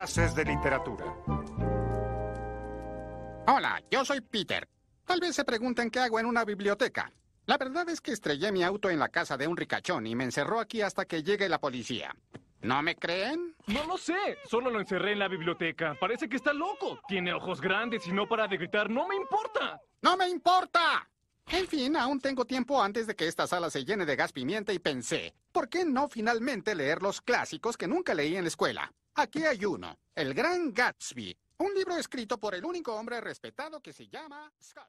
Clases de literatura. Hola, yo soy Peter. Tal vez se pregunten qué hago en una biblioteca. La verdad es que estrellé mi auto en la casa de un ricachón y me encerró aquí hasta que llegue la policía. ¿No me creen? No lo sé. Solo lo encerré en la biblioteca. Parece que está loco. Tiene ojos grandes y no para de gritar. ¡No me importa! ¡No me importa! En fin, aún tengo tiempo antes de que esta sala se llene de gas pimienta y pensé, ¿por qué no finalmente leer los clásicos que nunca leí en la escuela? Aquí hay uno, El Gran Gatsby, un libro escrito por el único hombre respetado que se llama Scott.